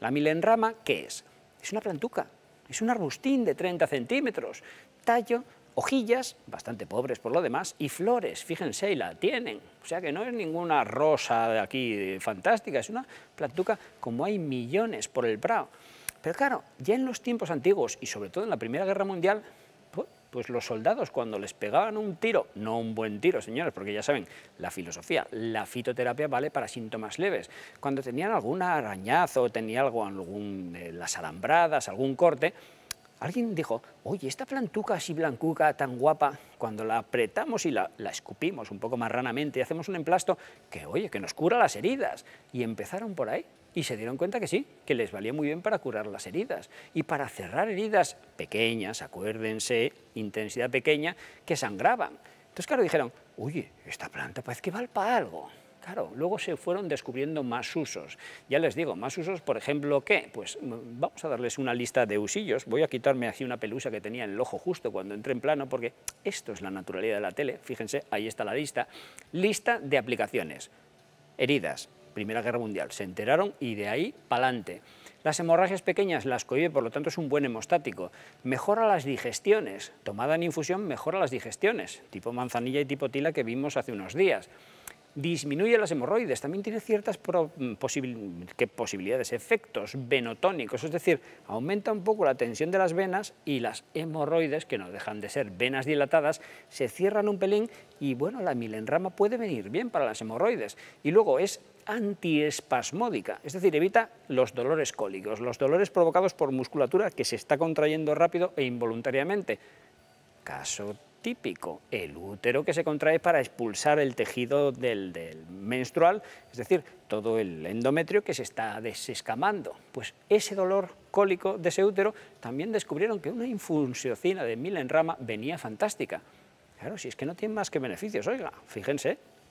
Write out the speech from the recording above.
La milenrama, ¿qué es? Es una plantuca, es un arbustín de 30 centímetros, tallo, hojillas, bastante pobres por lo demás, y flores, fíjense, y la tienen. O sea que no es ninguna rosa de aquí fantástica, es una plantuca como hay millones por el Prado. Pero claro, ya en los tiempos antiguos y sobre todo en la Primera Guerra Mundial, pues los soldados cuando les pegaban un tiro, no un buen tiro, señores, porque ya saben, la filosofía, la fitoterapia vale para síntomas leves. Cuando tenían algún arañazo, tenía algo, algún, eh, las alambradas, algún corte, alguien dijo, oye, esta plantuca así blancuca, tan guapa, cuando la apretamos y la, escupimos un poco más ranamente y hacemos un emplasto, que oye, que nos cura las heridas. Y empezaron por ahí, y se dieron cuenta que sí, que les valía muy bien para curar las heridas y para cerrar heridas pequeñas, acuérdense, intensidad pequeña, que sangraban. Entonces, claro, dijeron, oye, esta planta parece que vale para algo. Claro, luego se fueron descubriendo más usos. Ya les digo, más usos, por ejemplo, ¿qué? Pues mm, vamos a darles una lista de usillos. Voy a quitarme aquí una pelusa que tenía en el ojo justo cuando entré en plano, porque esto es la naturalidad de la tele. Fíjense, ahí está la lista. Lista de aplicaciones. Heridas, Primera Guerra Mundial. Se enteraron y de ahí pa'lante. Las hemorragias pequeñas las cohibe, por lo tanto es un buen hemostático. Mejora las digestiones. Tomada en infusión mejora las digestiones, tipo manzanilla y tipo tila que vimos hace unos días disminuye las hemorroides, también tiene ciertas mm, posibilidades, efectos venotónicos, es decir, aumenta un poco la tensión de las venas y las hemorroides, que no dejan de ser venas dilatadas, se cierran un pelín y bueno, la milenrama puede venir bien para las hemorroides. Y luego es antiespasmódica, es decir, evita los dolores cólicos, los dolores provocados por musculatura que se está contrayendo rápido e involuntariamente. Caso típico, el útero que se contrae para expulsar el tejido del, menstrual, es decir, todo el endometrio que se está desescamando. Pues ese dolor cólico de ese útero también descubrieron que una infunciocina de mil en rama venía fantástica. Claro, si es que no tiene más que beneficios, oiga, fíjense.